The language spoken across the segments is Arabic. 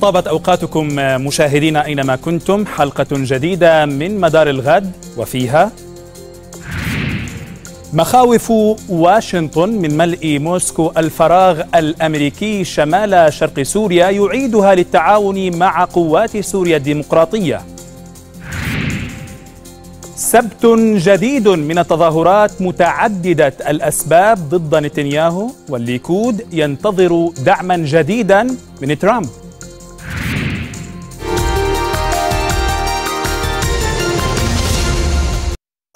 طابت أوقاتكم مشاهدينا أينما كنتم حلقة جديدة من مدار الغد وفيها مخاوف واشنطن من ملء موسكو الفراغ الامريكي شمال شرق سوريا يعيدها للتعاون مع قوات سوريا الديمقراطيه. سبت جديد من التظاهرات متعدده الاسباب ضد نتنياهو والليكود ينتظر دعما جديدا من ترامب.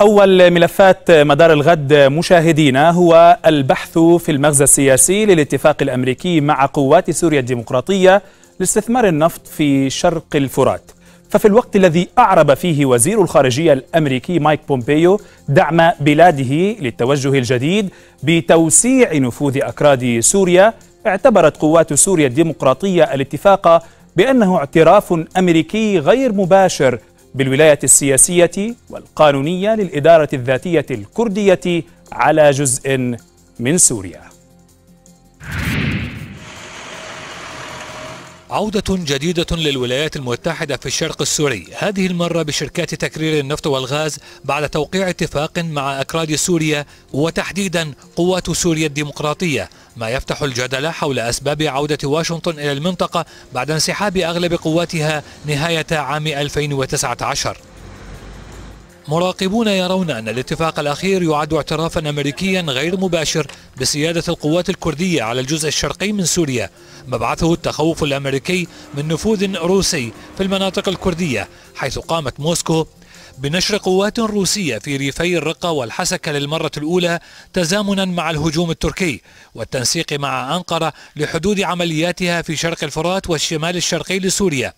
أول ملفات مدار الغد مشاهدينا هو البحث في المغزى السياسي للاتفاق الأمريكي مع قوات سوريا الديمقراطية لاستثمار النفط في شرق الفرات ففي الوقت الذي أعرب فيه وزير الخارجية الأمريكي مايك بومبيو دعم بلاده للتوجه الجديد بتوسيع نفوذ أكراد سوريا اعتبرت قوات سوريا الديمقراطية الاتفاق بأنه اعتراف أمريكي غير مباشر بالولاية السياسية والقانونية للإدارة الذاتية الكردية على جزء من سوريا عودة جديدة للولايات المتحدة في الشرق السوري هذه المرة بشركات تكرير النفط والغاز بعد توقيع اتفاق مع أكراد سوريا وتحديدا قوات سوريا الديمقراطية ما يفتح الجدل حول أسباب عودة واشنطن إلى المنطقة بعد انسحاب أغلب قواتها نهاية عام 2019 مراقبون يرون أن الاتفاق الأخير يعد اعترافا أمريكيا غير مباشر بسيادة القوات الكردية على الجزء الشرقي من سوريا مبعثه التخوف الأمريكي من نفوذ روسي في المناطق الكردية حيث قامت موسكو بنشر قوات روسية في ريفي الرقة والحسكة للمرة الأولى تزامنا مع الهجوم التركي والتنسيق مع أنقرة لحدود عملياتها في شرق الفرات والشمال الشرقي لسوريا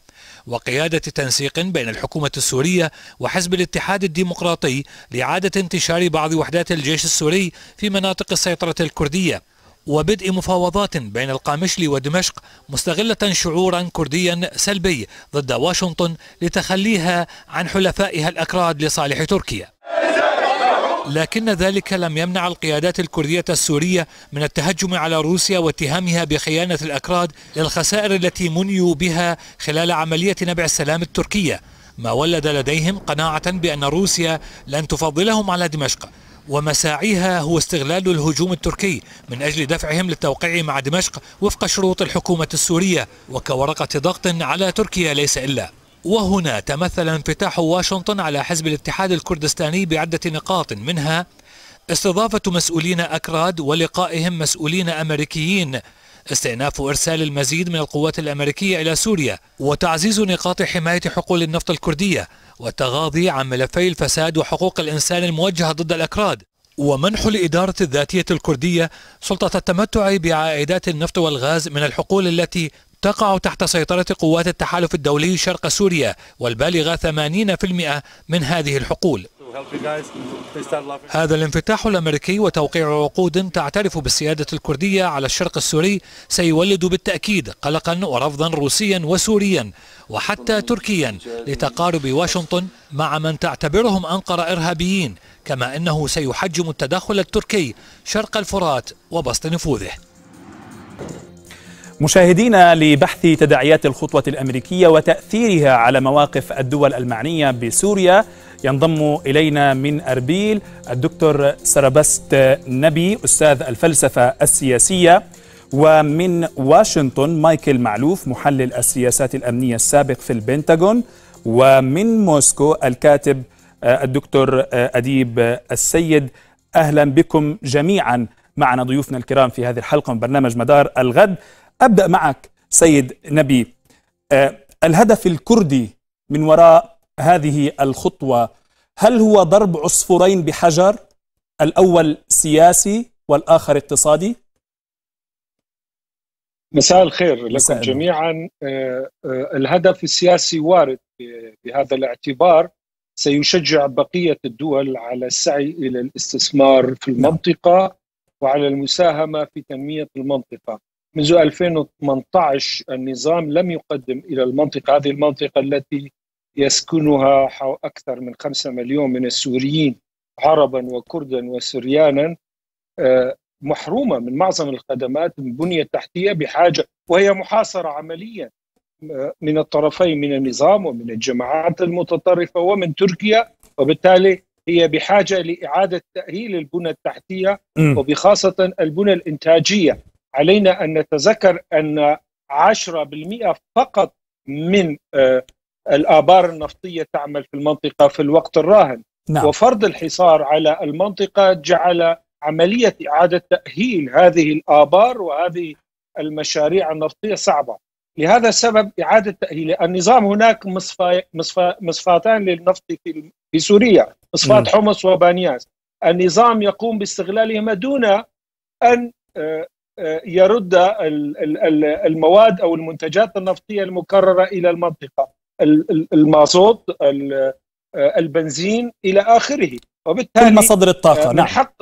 وقيادة تنسيق بين الحكومة السورية وحزب الاتحاد الديمقراطي لإعادة انتشار بعض وحدات الجيش السوري في مناطق السيطرة الكردية وبدء مفاوضات بين القامشلي ودمشق مستغلة شعورا كرديا سلبي ضد واشنطن لتخليها عن حلفائها الأكراد لصالح تركيا لكن ذلك لم يمنع القيادات الكردية السورية من التهجم على روسيا واتهامها بخيانة الأكراد للخسائر التي منيوا بها خلال عملية نبع السلام التركية ما ولد لديهم قناعة بأن روسيا لن تفضلهم على دمشق ومساعيها هو استغلال الهجوم التركي من أجل دفعهم للتوقيع مع دمشق وفق شروط الحكومة السورية وكورقة ضغط على تركيا ليس إلا وهنا تمثل انفتاح واشنطن على حزب الاتحاد الكردستاني بعدة نقاط منها استضافة مسؤولين أكراد ولقائهم مسؤولين أمريكيين استئناف إرسال المزيد من القوات الأمريكية إلى سوريا وتعزيز نقاط حماية حقول النفط الكردية والتغاضي عن ملفي الفساد وحقوق الإنسان الموجهة ضد الأكراد ومنح الإدارة الذاتية الكردية سلطة التمتع بعائدات النفط والغاز من الحقول التي تقع تحت سيطرة قوات التحالف الدولي شرق سوريا والبالغة 80% من هذه الحقول هذا الانفتاح الأمريكي وتوقيع عقود تعترف بالسيادة الكردية على الشرق السوري سيولد بالتأكيد قلقا ورفضا روسيا وسوريا وحتى تركيا لتقارب واشنطن مع من تعتبرهم أنقرة إرهابيين كما أنه سيحجم التدخل التركي شرق الفرات وبسط نفوذه مشاهدينا لبحث تداعيات الخطوة الأمريكية وتأثيرها على مواقف الدول المعنية بسوريا ينضم إلينا من أربيل الدكتور سربست نبي أستاذ الفلسفة السياسية ومن واشنطن مايكل معلوف محلل السياسات الأمنية السابق في البنتاغون ومن موسكو الكاتب آه، الدكتور آه، أديب آه، السيد أهلا بكم جميعا معنا ضيوفنا الكرام في هذه الحلقة من برنامج مدار الغد أبدأ معك سيد نبي آه، الهدف الكردي من وراء هذه الخطوة هل هو ضرب عصفورين بحجر الأول سياسي والآخر اقتصادي؟ مساء الخير لكم مساء جميعا آه، آه، الهدف السياسي وارد بهذا الاعتبار سيشجع بقية الدول على السعي إلى الاستثمار في نعم. المنطقة وعلى المساهمة في تنمية المنطقة منذ 2018 النظام لم يقدم الى المنطقه هذه المنطقه التي يسكنها اكثر من 5 مليون من السوريين عربا وكردا وسريانا آه، محرومه من معظم الخدمات من بنيه تحتيه بحاجه وهي محاصره عمليا آه، من الطرفين من النظام ومن الجماعات المتطرفه ومن تركيا وبالتالي هي بحاجه لاعاده تاهيل البنى التحتيه وبخاصه البنى الانتاجيه علينا أن نتذكر أن 10% فقط من آه، الآبار النفطية تعمل في المنطقة في الوقت الراهن نعم. وفرض الحصار على المنطقة جعل عملية إعادة تأهيل هذه الآبار وهذه المشاريع النفطية صعبة لهذا السبب إعادة تأهيل النظام هناك مصفى مصفى مصفاتان للنفط في, في سوريا مصفات نعم. حمص وبانياس النظام يقوم باستغلالهما دون أن آه، يرد المواد او المنتجات النفطيه المكرره الى المنطقه المازوت البنزين الى اخره وبالتالي مصادر الطاقه آه، نعم حق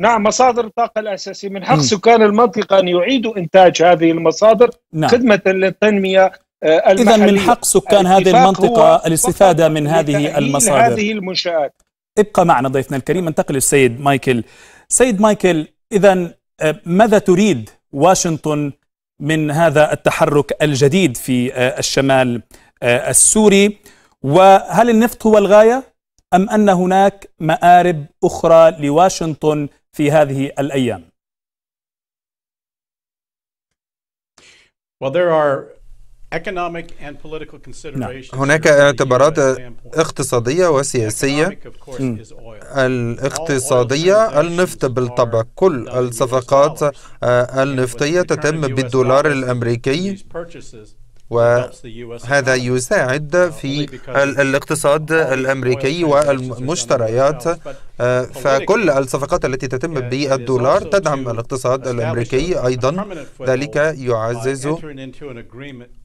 نعم مصادر الطاقة الأساسية من حق م. سكان المنطقة أن يعيدوا إنتاج هذه المصادر نعم. خدمة للتنمية آه، إذا من حق سكان هذه المنطقة الاستفادة من هذه المصادر هذه المنشآت ابقى معنا ضيفنا الكريم انتقل للسيد مايكل سيد مايكل إذا آه، ماذا تريد واشنطن من هذا التحرك الجديد في آه، الشمال آه، السوري وهل النفط هو الغايه ام ان هناك مارب اخرى لواشنطن في هذه الايام Well, there are نعم. هناك اعتبارات اقتصادية وسياسية الاقتصادية النفط بالطبع كل الصفقات آه، النفطية تتم بالدولار الأمريكي وهذا يساعد في الاقتصاد الامريكي والمشتريات آه، فكل الصفقات التي تتم بالدولار تدعم الاقتصاد الامريكي ايضا ذلك يعزز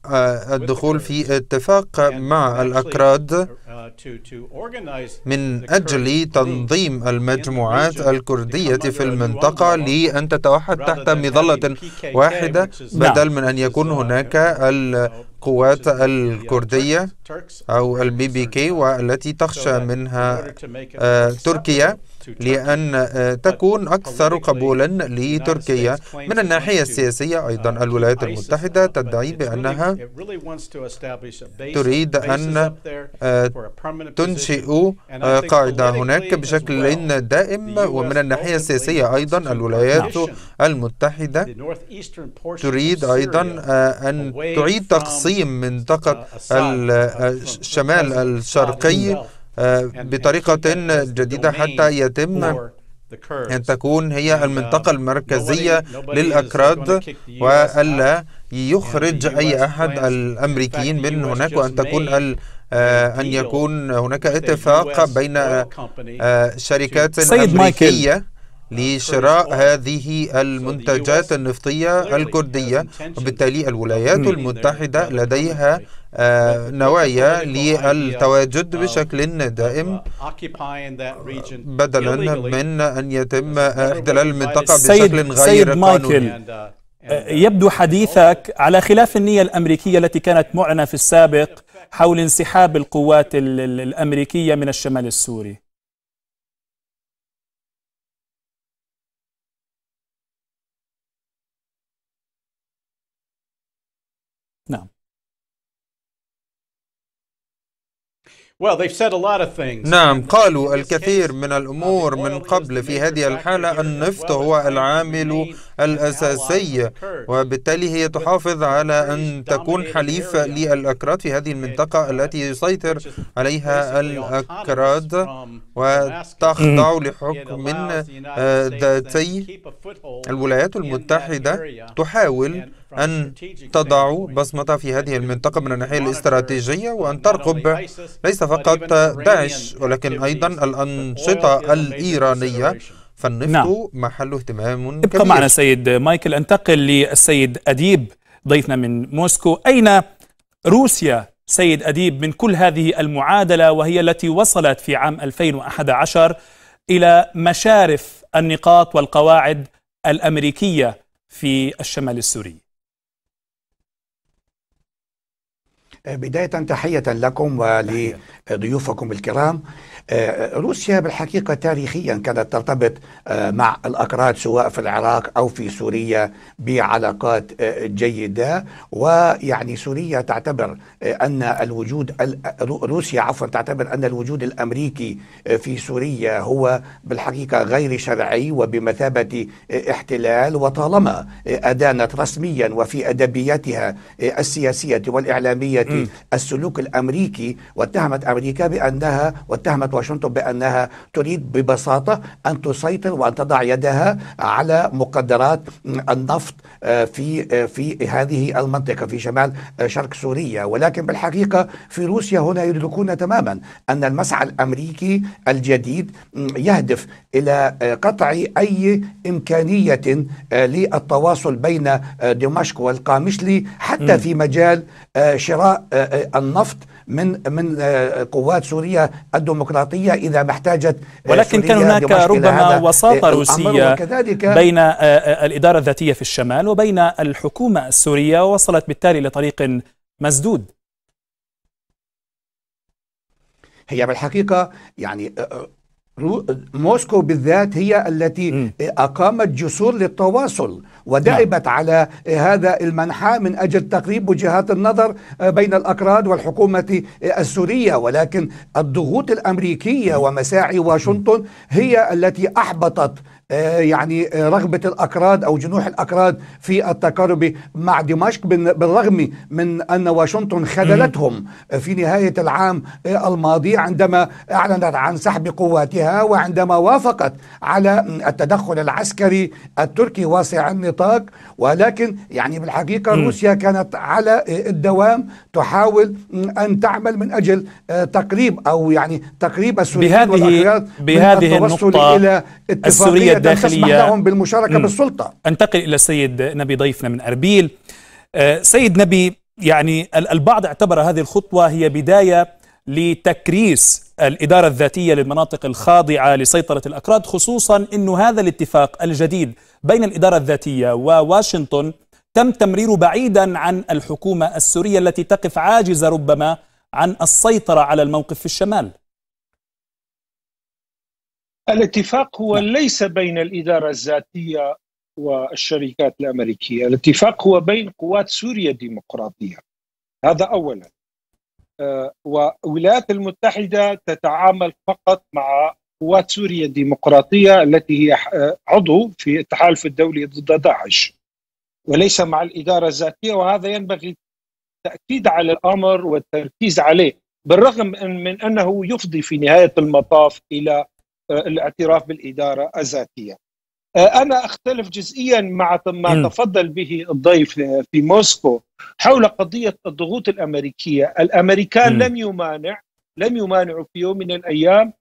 آه، الدخول في اتفاق مع الاكراد uh, من اجل تنظيم المجموعات الكرديه في المنطقه لان تتوحد تحت مظله واحده بدل نعم. من ان يكون هناك القوات الكردية أو البي بي كي والتي تخشى منها آه، تركيا لأن آه، تكون أكثر قبولا لتركيا من الناحية السياسية أيضا الولايات المتحدة تدعي بأنها تريد أن آه، تنشئ قاعدة هناك بشكل دائم ومن الناحية السياسية أيضا الولايات المتحدة تريد أيضا آه، أن تعيد تقسيم منطقة uh, الشمال آه، uh, الشرقي آه، بطريقة جديدة حتى يتم أن تكون هي uh, المنطقة المركزية للأكراد وألا يخرج أي أحد الأمريكيين من هناك وأن تكون ال أن يكون هناك اتفاق بين شركات أمريكية لشراء هذه المنتجات النفطية الكردية وبالتالي الولايات المتحدة لديها آه، نوايا للتواجد um, بشكل uh, دائم بدلا من أن يتم احتلال المنطقة بشكل غير قانوني uh, آه، uh, يبدو حديثك على خلاف النية الأمريكية التي كانت معنى في السابق حول انسحاب القوات الأمريكية من الشمال السوري نعم قالوا الكثير من الأمور من قبل في هذه الحالة النفط هو العامل الأساسي وبالتالي هي تحافظ على أن تكون حليف للأكراد في هذه المنطقة التي يسيطر عليها الأكراد وتخضع لحكم ذاتي الولايات المتحدة تحاول أن تضع بصمتها في هذه المنطقة من الناحية الاستراتيجية وأن ترقب ليس فقط داعش ولكن أيضا الأنشطة الإيرانية فالنفط نعم. محل اهتمام ابقى معنا سيد مايكل انتقل للسيد أديب ضيفنا من موسكو أين روسيا سيد أديب من كل هذه المعادلة وهي التي وصلت في عام 2011 إلى مشارف النقاط والقواعد الأمريكية في الشمال السوري بداية تحية لكم ولضيوفكم الكرام آه، روسيا بالحقيقة تاريخيا كانت ترتبط آه، مع الأكراد سواء في العراق أو في سوريا بعلاقات آه، جيدة ويعني سوريا تعتبر أن الوجود روسيا عفوا تعتبر أن الوجود الأمريكي في سوريا هو بالحقيقة غير شرعي وبمثابة احتلال وطالما أدانت رسميا وفي أدبياتها السياسية والإعلامية في السلوك الامريكي واتهمت امريكا بانها واتهمت واشنطن بانها تريد ببساطه ان تسيطر وان تضع يدها على مقدرات النفط آه، في آه، في هذه المنطقه في شمال آه، شرق سوريا ولكن بالحقيقه في روسيا هنا يدركون تماما ان المسعى الامريكي الجديد يهدف الى قطع اي امكانيه للتواصل بين دمشق والقامشلي حتى م. في مجال شراء آه، آه، النفط من من آه، قوات سوريا الديمقراطيه اذا ما احتاجت ولكن كان هناك ربما وساطه روسيه بين الاداره الذاتيه في الشمال وبين الحكومه السوريه وصلت بالتالي لطريق مسدود هي بالحقيقة يعني موسكو بالذات هي التي م. أقامت جسور للتواصل ودعبت نعم. على هذا المنحى من أجل تقريب وجهات النظر بين الأكراد والحكومة السورية ولكن الضغوط الأمريكية ومساعي واشنطن هي التي أحبطت آه، يعني آه، رغبة الأكراد أو جنوح الأكراد في التقارب مع دمشق بالرغم من أن واشنطن خذلتهم في نهاية العام آه، الماضي عندما أعلنت عن سحب قواتها وعندما وافقت على التدخل العسكري التركي واسع النطاق ولكن يعني بالحقيقة روسيا كانت على الدوام تحاول أن تعمل من أجل تقريب أو يعني تقريب السوريين بهذه, بهذه النقطة إلى السورية الداخلية تسمح لهم بالمشاركة م. بالسلطة أنتقل إلى السيد نبي ضيفنا من أربيل آه سيد نبي يعني البعض اعتبر هذه الخطوة هي بداية لتكريس الإدارة الذاتية للمناطق الخاضعة لسيطرة الأكراد خصوصا أن هذا الاتفاق الجديد بين الإدارة الذاتية وواشنطن تم تمريره بعيدا عن الحكومة السورية التي تقف عاجزة ربما عن السيطرة على الموقف في الشمال الاتفاق هو نعم. ليس بين الإدارة الذاتية والشركات الأمريكية الاتفاق هو بين قوات سوريا الديمقراطية هذا أولا آه، والولايات المتحدة تتعامل فقط مع قوات سوريا الديمقراطية التي هي آه، عضو في التحالف الدولي ضد داعش وليس مع الإدارة الذاتية وهذا ينبغي التأكيد على الأمر والتركيز عليه بالرغم من أنه يفضي في نهاية المطاف إلى آه، الاعتراف بالاداره الذاتيه. آه، انا اختلف جزئيا مع ما تفضل به الضيف في موسكو حول قضيه الضغوط الامريكيه، الامريكان لم يمانع لم يمانعوا في يوم من الايام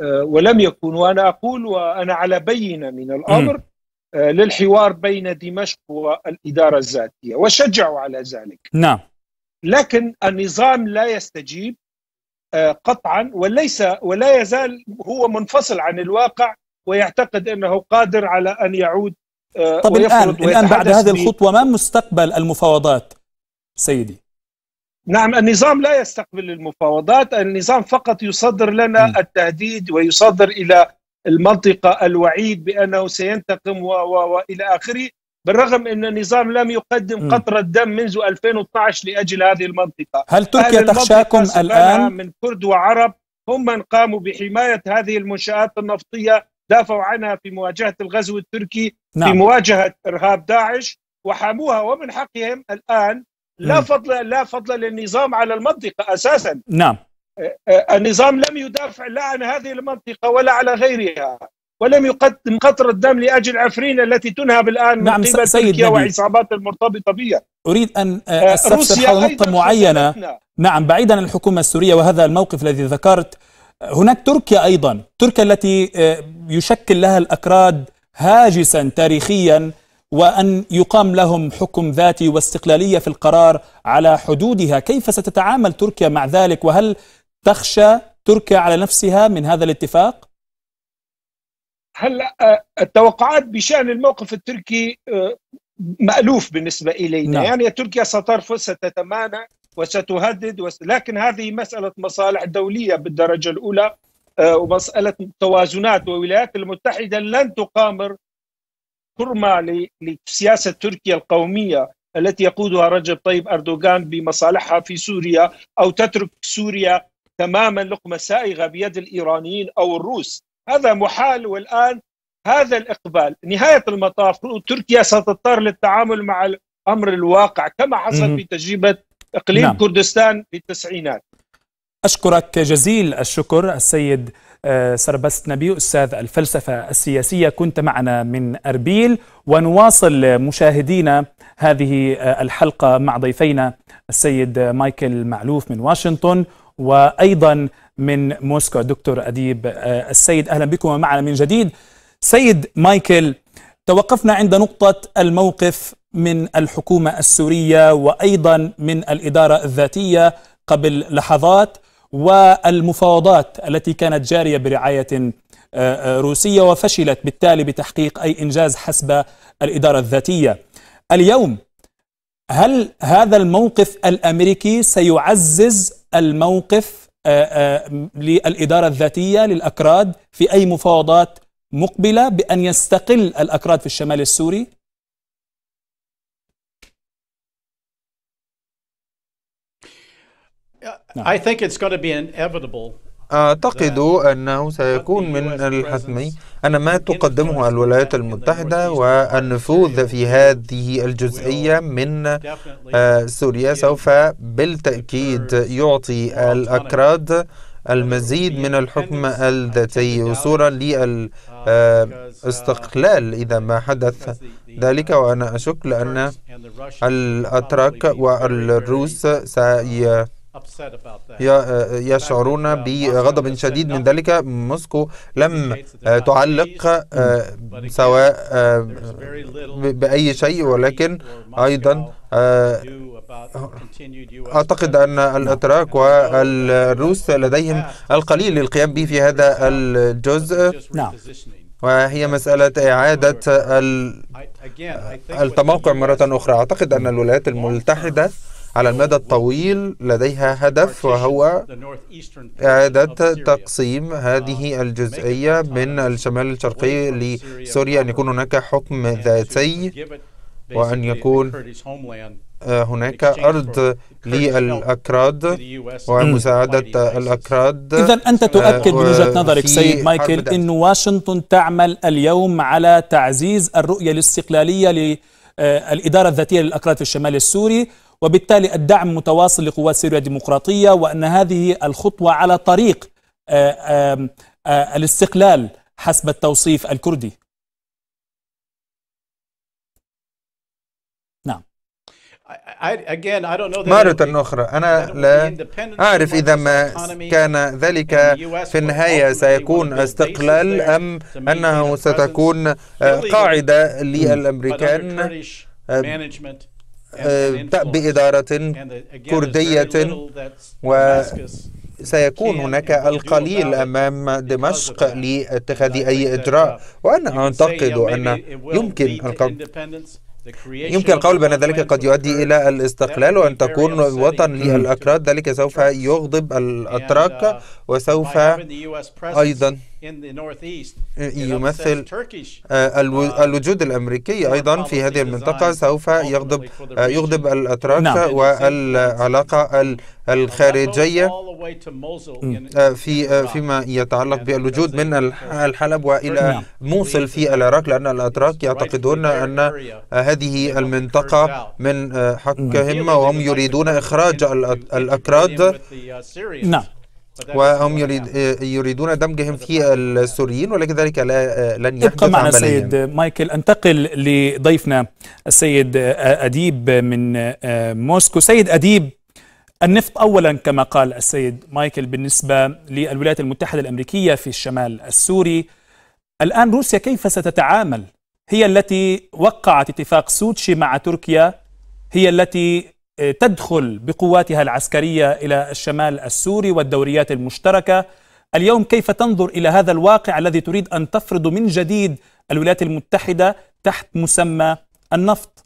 آه، ولم يكون وانا اقول وانا على بينه من الامر للحوار بين دمشق والاداره الذاتيه وشجعوا على ذلك. نعم. لكن النظام لا يستجيب قطعا وليس ولا يزال هو منفصل عن الواقع ويعتقد انه قادر على ان يعود آه، طب الان الان بعد هذه الخطوه ما مستقبل المفاوضات سيدي؟ نعم النظام لا يستقبل المفاوضات النظام فقط يصدر لنا م. التهديد ويصدر إلى المنطقة الوعيد بأنه سينتقم وإلى آخره بالرغم ان النظام لم يقدم قطره دم منذ 2012 لاجل هذه المنطقه هل تركيا تخشاكم الان من كرد وعرب هم من قاموا بحمايه هذه المنشات النفطيه دافعوا عنها في مواجهه الغزو التركي نعم. في مواجهه ارهاب داعش وحموها ومن حقهم الان لا م. فضل لا فضل للنظام على المنطقه اساسا نعم أه، أه، النظام لم يدافع لا عن هذه المنطقه ولا على غيرها ولم يقدم قطر الدم لاجل عفرين التي تنهب الان من نعم قبل تركيا وعصابات المرتبطه بها اريد ان آه، آه، استفسر حول نقطه معينه نعم بعيدا عن الحكومه السوريه وهذا الموقف الذي ذكرت آه، هناك تركيا ايضا تركيا التي يشكل لها الاكراد هاجسا تاريخيا وان يقام لهم حكم ذاتي واستقلاليه في القرار على حدودها كيف ستتعامل تركيا مع ذلك وهل تخشى تركيا على نفسها من هذا الاتفاق هلا آه، التوقعات بشان الموقف التركي آه، مألوف بالنسبة إلينا نعم. يعني تركيا سترفض ستتمانع وستهدد وس... لكن هذه مسألة مصالح دولية بالدرجة الأولى آه، ومسألة توازنات والولايات المتحدة لن تقامر حرمة لسياسة تركيا القومية التي يقودها رجب طيب أردوغان بمصالحها في سوريا أو تترك سوريا تماما لقمة سائغة بيد الإيرانيين أو الروس هذا محال والآن هذا الإقبال نهاية المطاف تركيا ستضطر للتعامل مع الأمر الواقع كما حصل في تجربة إقليم نعم. كردستان في التسعينات أشكرك جزيل الشكر السيد آه، سربست نبي أستاذ الفلسفة السياسية كنت معنا من أربيل ونواصل مشاهدينا هذه آه، الحلقة مع ضيفينا السيد مايكل معلوف من واشنطن وأيضا من موسكو دكتور أديب آه، السيد أهلا بكم ومعنا من جديد سيد مايكل توقفنا عند نقطة الموقف من الحكومة السورية وأيضا من الإدارة الذاتية قبل لحظات والمفاوضات التي كانت جارية برعاية آه، آه، روسية وفشلت بالتالي بتحقيق أي إنجاز حسب الإدارة الذاتية اليوم هل هذا الموقف الأمريكي سيعزز الموقف آه، آه، للإدارة الذاتية للأكراد في أي مفاوضات مقبلة بأن يستقل الأكراد في الشمال السوري I think it's going to be inevitable أعتقد أنه سيكون من الحتمي أن ما تقدمه الولايات المتحدة والنفوذ في هذه الجزئية من آه، سوريا سوف بالتأكيد يعطي الأكراد المزيد من الحكم الذاتي وصورة للاستقلال آه، إذا ما حدث ذلك وأنا أشك لأن الأتراك والروس سي آه، يشعرون uh, بغضب شديد من ذلك موسكو لم آه، تعلق آه، سواء بأي شيء ولكن أيضا أعتقد أن الأتراك والروس لديهم القليل للقيام به في هذا الجزء وهي مسألة إعادة التموقع مرة أخرى أعتقد أن الولايات المتحدة على المدى الطويل لديها هدف وهو إعادة تقسيم هذه الجزئية من الشمال الشرقي لسوريا أن يكون هناك حكم ذاتي وأن يكون آه، هناك أرض للأكراد ومساعدة الأكراد إذا أنت تؤكد من آه، وجهة نظرك سيد مايكل أن واشنطن تعمل اليوم على تعزيز الرؤية الاستقلالية للإدارة آه، الذاتية للأكراد في الشمال السوري وبالتالي الدعم متواصل لقوات سوريا الديمقراطية وأن هذه الخطوة على طريق آه، آه، آه، الاستقلال حسب التوصيف الكردي نعم. مرة أخرى أنا لا أعرف إذا ما كان ذلك في النهاية سيكون استقلال أم أنه ستكون قاعدة للأمريكان آه، بإدارة كردية وسيكون هناك القليل أمام دمشق لاتخاذ أي إجراء uh, وأنا أعتقد أن يمكن القول يمكن القول بأن ذلك قد يؤدي إلى الاستقلال وأن تكون وطن للأكراد ذلك سوف يغضب الأتراك uh, وسوف أيضا إيه، يمثل آه، uh, الوجود الأمريكي أيضا في هذه المنطقة سوف يغضب آه، يغضب الأتراك نعم. والعلاقة الخارجية آه، في فيما يتعلق بالوجود من الحلب وإلى نعم. موصل في العراق لأن الأتراك يعتقدون أن هذه المنطقة من حقهم نعم. وهم يريدون إخراج الأكراد uh, نعم وهم يريد آه، يريدون دمجهم في السوريين ولكن ذلك لا آه، لن يحدث ابقى معنا السيد مايكل انتقل لضيفنا السيد آه، اديب من موسكو سيد اديب النفط اولا كما قال السيد مايكل بالنسبه للولايات المتحده الامريكيه في الشمال السوري الان روسيا كيف ستتعامل هي التي وقعت اتفاق سوتشي مع تركيا هي التي تدخل بقواتها العسكريه الى الشمال السوري والدوريات المشتركه اليوم كيف تنظر الى هذا الواقع الذي تريد ان تفرض من جديد الولايات المتحده تحت مسمى النفط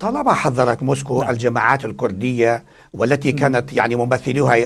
طالما حذرت موسكو نعم. الجماعات الكردية والتي كانت يعني ممثلوها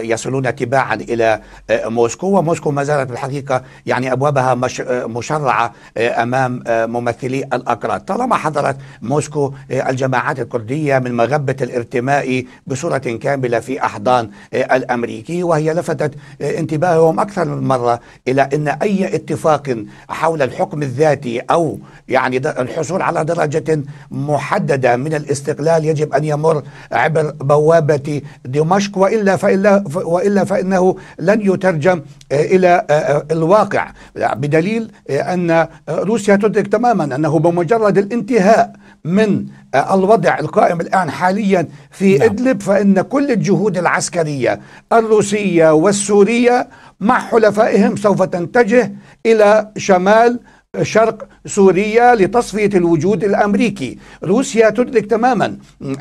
يصلون تباعا إلى آه، موسكو وموسكو ما زالت بالحقيقة يعني أبوابها مش آه، مشرعة آه، أمام ممثلي الأكراد طالما حذرت موسكو الجماعات الكردية من مغبة الارتماء بصورة كاملة في أحضان الأمريكي وهي لفتت انتباههم أكثر من مرة إلى أن أي اتفاق حول الحكم الذاتي أو يعني الحصول على درجة محددة محددة من الاستقلال يجب أن يمر عبر بوابة دمشق وإلا, فإلا وإلا فإنه لن يترجم آه، إلى آه، آه، الواقع بدليل أن روسيا تدرك تماما أنه بمجرد الانتهاء من الوضع القائم الآن حاليا في نعم. إدلب فإن كل الجهود العسكرية الروسية والسورية مع حلفائهم سوف تنتجه إلى شمال شرق سوريا لتصفية الوجود الأمريكي روسيا تدرك تماما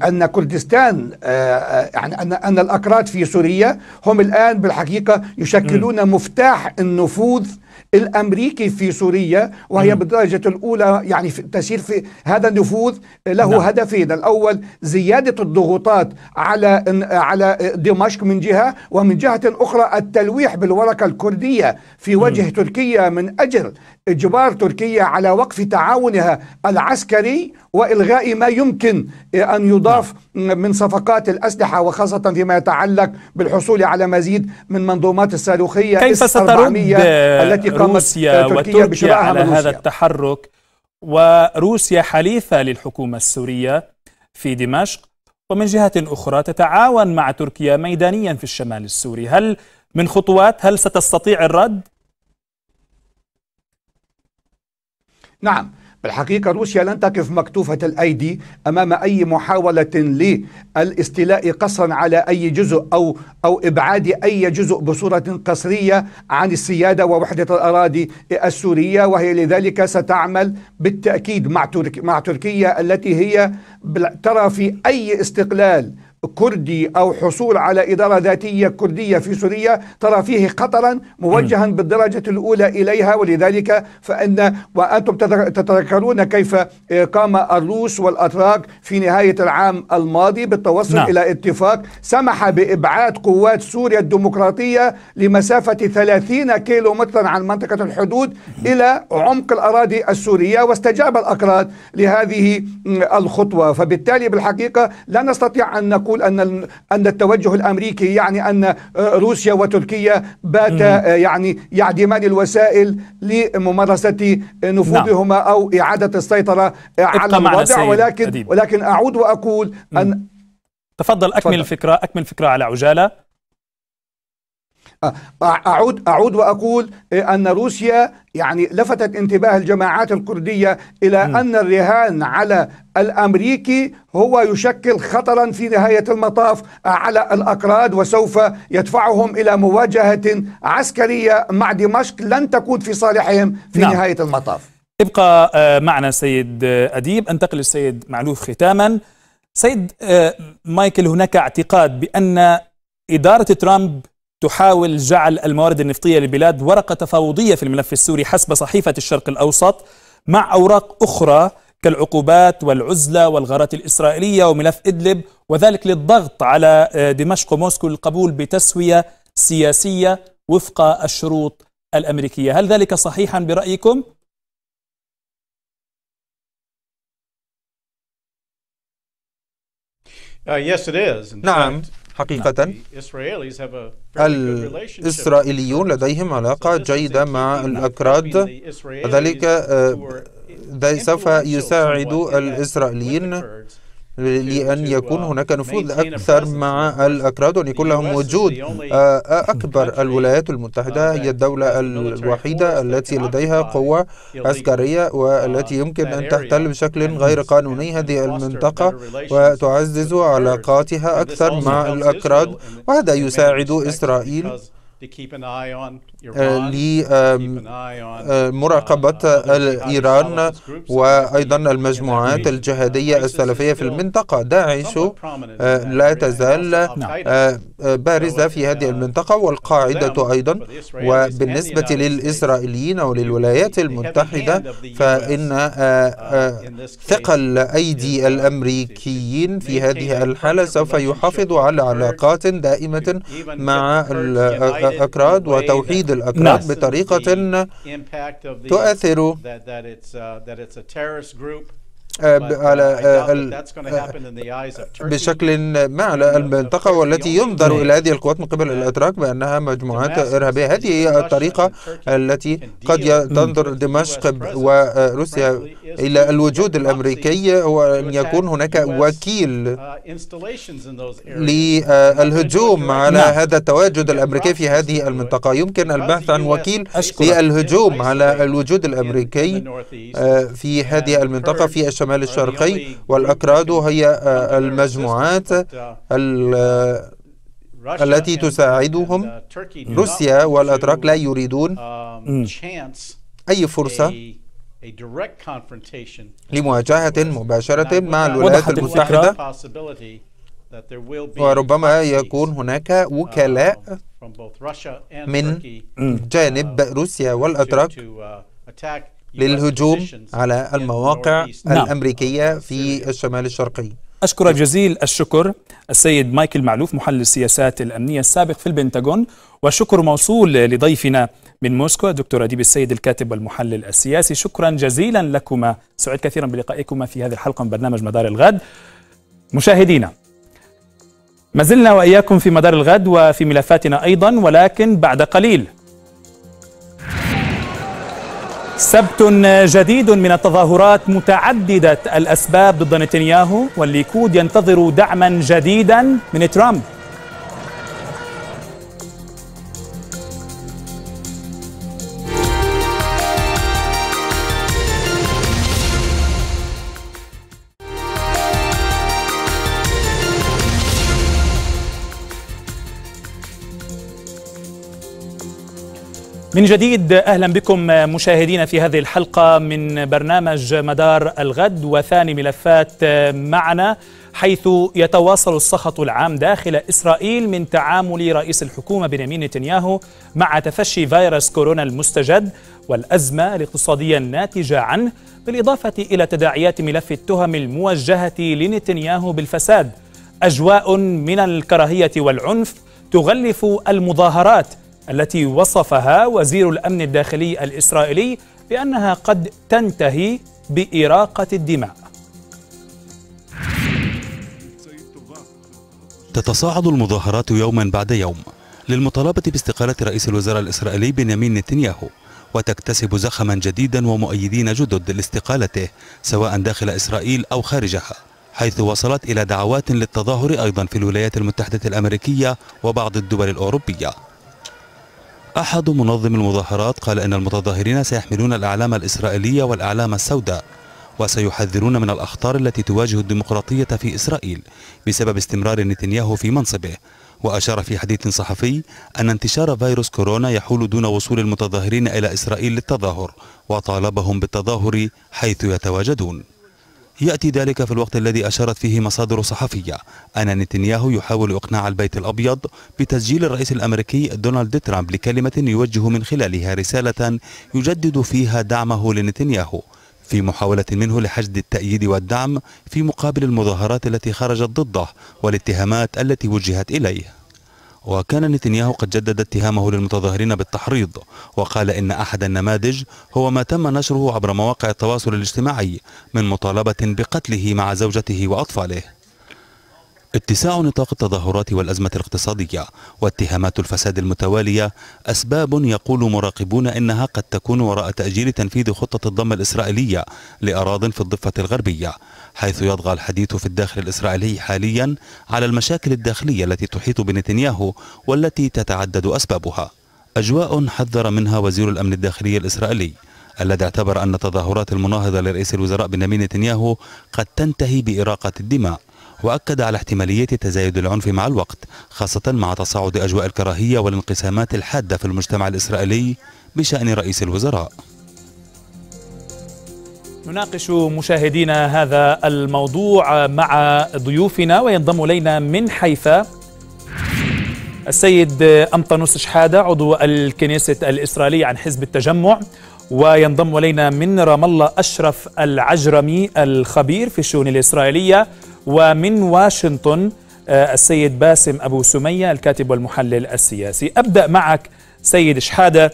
أن كردستان آه، يعني أن, أن الأكراد في سوريا هم الآن بالحقيقة يشكلون مفتاح النفوذ الامريكي في سوريا وهي بالدرجه الاولى يعني في تسير في هذا النفوذ له نعم. هدفين الاول زياده الضغوطات على على دمشق من جهه ومن جهه اخرى التلويح بالورقه الكرديه في وجه م. تركيا من اجل اجبار تركيا على وقف تعاونها العسكري وإلغاء ما يمكن أن يضاف من صفقات الأسلحة وخاصة فيما يتعلق بالحصول على مزيد من منظومات الصاروخية كيف سترد التي قامت روسيا تركيا وتركيا على من روسيا. هذا التحرك وروسيا حليفة للحكومة السورية في دمشق ومن جهة أخرى تتعاون مع تركيا ميدانيا في الشمال السوري هل من خطوات هل ستستطيع الرد؟ نعم بالحقيقة روسيا لن تقف مكتوفة الأيدي أمام أي محاولة للاستيلاء قصرا على أي جزء أو أو إبعاد أي جزء بصورة قصرية عن السيادة ووحدة الأراضي السورية وهي لذلك ستعمل بالتأكيد مع تركيا التي هي ترى في أي استقلال كردي أو حصول على إدارة ذاتية كردية في سوريا ترى فيه خطرا موجها بالدرجة الأولى إليها ولذلك فإن وأنتم تتذكرون كيف آه، قام الروس والأتراك في نهاية العام الماضي بالتوصل نعم. إلى اتفاق سمح بإبعاد قوات سوريا الديمقراطية لمسافة 30 كيلو مترا عن منطقة الحدود إلى عمق الأراضي السورية واستجاب الأكراد لهذه الخطوة فبالتالي بالحقيقة لا نستطيع أن نقول يقول أن أن التوجه الأمريكي يعني أن آه، روسيا وتركيا باتا آه، يعني يعدمان الوسائل لممارسة نفوذهما نعم. أو إعادة السيطرة على الوضع ولكن ولكن أعود وأقول أن تفضل أكمل الفكرة أكمل الفكرة على عجالة أعود أعود وأقول أن روسيا يعني لفتت انتباه الجماعات الكردية إلى م. أن الرهان على الأمريكي هو يشكل خطرا في نهاية المطاف على الأكراد وسوف يدفعهم إلى مواجهة عسكرية مع دمشق لن تكون في صالحهم في نعم. نهاية المطاف يبقى آه، معنا سيد أديب أنتقل للسيد معلوف ختاما سيد آه، مايكل هناك اعتقاد بأن إدارة ترامب تحاول جعل الموارد النفطية للبلاد ورقة تفاوضية في الملف السوري حسب صحيفة الشرق الأوسط مع أوراق أخرى كالعقوبات والعزلة والغارات الإسرائيلية وملف إدلب وذلك للضغط على آه، دمشق وموسكو للقبول بتسوية سياسية وفق الشروط الأمريكية هل ذلك صحيحا برأيكم؟ uh, نعم حقيقة آه، الإسرائيليون لديهم علاقة جيدة مع الأكراد ذلك سوف يساعد الإسرائيليين لأن uh, يكون هناك نفوذ أكثر مع الأكراد وأن يكون لهم وجود آه، أكبر الولايات uh, المتحدة هي الدولة الوحيدة التي لديها قوة عسكرية uh, والتي يمكن أن تحتل بشكل غير قانوني هذه المنطقة وتعزز علاقاتها أكثر مع الأكراد وهذا يساعد إسرائيل لمراقبة إيران وأيضا المجموعات الجهادية uh, السلفية في المنطقة داعش uh, لا تزال uh, بارزة في هذه المنطقة والقاعدة أيضا وبالنسبة للإسرائيليين وللولايات المتحدة فإن ثقل أيدي الأمريكيين في هذه الحالة سوف يحافظ على علاقات دائمة مع الأكراد وتوحيد الأكراد بطريقة تؤثر آه، uh, على آه، بشكل ما على uh, المنطقة والتي ينظر إلى هذه القوات من قبل الأتراك بأنها مجموعات إرهابية هذه هي الطريقة التي قد تنظر دمشق وروسيا آه، إلى الوجود الأمريكي هو أن يكون هناك وكيل uh, للهجوم على هذا التواجد الأمريكي في هذه المنطقة يمكن البحث عن وكيل للهجوم على الوجود الأمريكي في هذه المنطقة في الشمال الشرقي والأكراد هي آه، المجموعات التي تساعدهم uh, روسيا والأتراك لا يريدون um, أي فرصة لمواجهة مباشرة مع الولايات المتحدة وربما يكون هناك uh, وكلاء من uh, جانب روسيا والأتراك للهجوم على المواقع نعم. الأمريكية نعم. في الشمال الشرقي أشكرك جزيل الشكر السيد مايكل معلوف محلل السياسات الأمنية السابق في البنتاغون والشكر موصول لضيفنا من موسكو دكتور أديب السيد الكاتب والمحلل السياسي شكرا جزيلا لكما سعد كثيرا بلقائكما في هذه الحلقة من برنامج مدار الغد مشاهدينا ما زلنا وإياكم في مدار الغد وفي ملفاتنا أيضا ولكن بعد قليل سبت جديد من التظاهرات متعددة الأسباب ضد نتنياهو والليكود ينتظر دعما جديدا من ترامب من جديد اهلا بكم مشاهدينا في هذه الحلقه من برنامج مدار الغد وثاني ملفات معنا حيث يتواصل السخط العام داخل اسرائيل من تعامل رئيس الحكومه بنيامين نتنياهو مع تفشي فيروس كورونا المستجد والازمه الاقتصاديه الناتجه عنه بالاضافه الى تداعيات ملف التهم الموجهه لنتنياهو بالفساد اجواء من الكراهيه والعنف تغلف المظاهرات التي وصفها وزير الامن الداخلي الاسرائيلي بانها قد تنتهي باراقه الدماء تتصاعد المظاهرات يوما بعد يوم للمطالبه باستقاله رئيس الوزراء الاسرائيلي بنيامين نتنياهو وتكتسب زخما جديدا ومؤيدين جدد لاستقالته سواء داخل اسرائيل او خارجها حيث وصلت الى دعوات للتظاهر ايضا في الولايات المتحده الامريكيه وبعض الدول الاوروبيه أحد منظم المظاهرات قال إن المتظاهرين سيحملون الأعلام الإسرائيلية والأعلام السوداء وسيحذرون من الأخطار التي تواجه الديمقراطية في إسرائيل بسبب استمرار نتنياهو في منصبه وأشار في حديث صحفي أن انتشار فيروس كورونا يحول دون وصول المتظاهرين إلى إسرائيل للتظاهر وطالبهم بالتظاهر حيث يتواجدون يأتي ذلك في الوقت الذي أشارت فيه مصادر صحفية أن نتنياهو يحاول إقناع البيت الأبيض بتسجيل الرئيس الأمريكي دونالد ترامب لكلمة يوجه من خلالها رسالة يجدد فيها دعمه لنتنياهو في محاولة منه لحشد التأييد والدعم في مقابل المظاهرات التي خرجت ضده والاتهامات التي وجهت إليه وكان نتنياهو قد جدد اتهامه للمتظاهرين بالتحريض وقال إن أحد النماذج هو ما تم نشره عبر مواقع التواصل الاجتماعي من مطالبة بقتله مع زوجته وأطفاله اتساع نطاق التظاهرات والأزمة الاقتصادية واتهامات الفساد المتوالية أسباب يقول مراقبون إنها قد تكون وراء تأجيل تنفيذ خطة الضم الإسرائيلية لأراض في الضفة الغربية حيث يطغى الحديث في الداخل الإسرائيلي حاليا على المشاكل الداخلية التي تحيط بنتنياهو والتي تتعدد أسبابها أجواء حذر منها وزير الأمن الداخلي الإسرائيلي الذي اعتبر أن تظاهرات المناهضة لرئيس الوزراء بنيامين نتنياهو قد تنتهي بإراقة الدماء وأكد على احتمالية تزايد العنف مع الوقت خاصة مع تصاعد أجواء الكراهية والانقسامات الحادة في المجتمع الإسرائيلي بشأن رئيس الوزراء نناقش مشاهدينا هذا الموضوع مع ضيوفنا وينضم إلينا من حيفا السيد أمطنوس شحادة عضو الكنيسة الإسرائيلية عن حزب التجمع وينضم إلينا من رام الله أشرف العجرمي الخبير في الشؤون الإسرائيلية ومن واشنطن آه، السيد باسم أبو سمية الكاتب والمحلل السياسي أبدأ معك سيد شحادة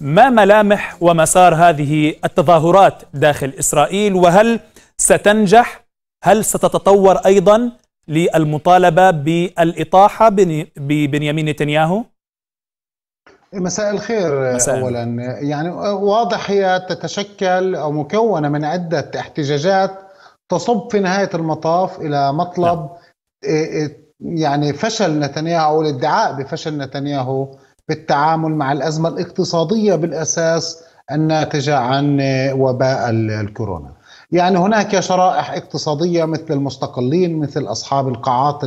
ما ملامح ومسار هذه التظاهرات داخل إسرائيل وهل ستنجح هل ستتطور أيضا للمطالبة بالإطاحة ببنيامين نتنياهو؟ مساء الخير آه، مساء. أولا يعني آه، واضح هي تتشكل أو مكونة من عدة احتجاجات تصب في نهايه المطاف الى مطلب نعم. يعني فشل نتنياهو او الادعاء بفشل نتنياهو بالتعامل مع الازمه الاقتصاديه بالاساس الناتجه عن إيه، وباء الكورونا. يعني هناك شرائح اقتصاديه مثل المستقلين مثل اصحاب القاعات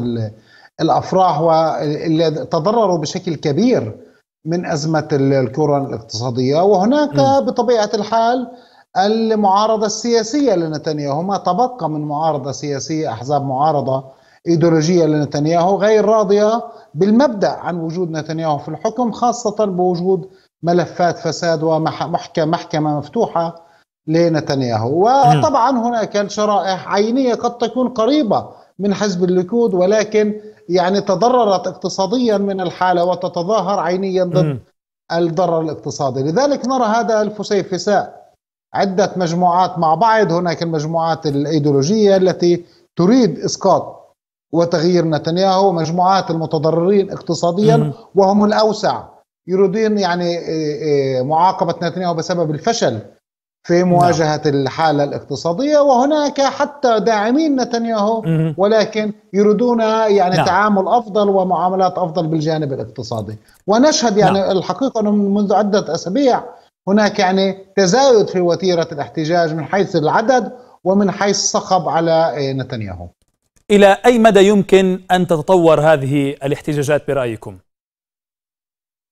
الافراح واللي تضرروا بشكل كبير من ازمه الكورونا الاقتصاديه وهناك بطبيعه الحال المعارضة السياسية لنتنياهو ما تبقى من معارضة سياسية أحزاب معارضة إيديولوجية لنتنياهو غير راضية بالمبدأ عن وجود نتنياهو في الحكم خاصة بوجود ملفات فساد ومحكمة محكمة مفتوحة لنتنياهو وطبعا هناك شرائح عينية قد تكون قريبة من حزب الليكود ولكن يعني تضررت اقتصاديا من الحالة وتتظاهر عينيا ضد الضرر الاقتصادي لذلك نرى هذا الفسيفساء عدة مجموعات مع بعض هناك المجموعات الأيديولوجية التي تريد إسقاط وتغيير نتنياهو مجموعات المتضررين اقتصاديا وهم الأوسع يريدون يعني إيه، إيه، معاقبة نتنياهو بسبب الفشل في نعم. مواجهة الحالة الاقتصادية وهناك حتى داعمين نتنياهو ولكن يريدون يعني نعم. تعامل أفضل ومعاملات أفضل بالجانب الاقتصادي ونشهد يعني نعم. الحقيقة أنه منذ عدة أسابيع هناك يعني تزايد في وتيره الاحتجاج من حيث العدد ومن حيث الصخب على إيه، نتنياهو. الى اي مدى يمكن ان تتطور هذه الاحتجاجات برايكم؟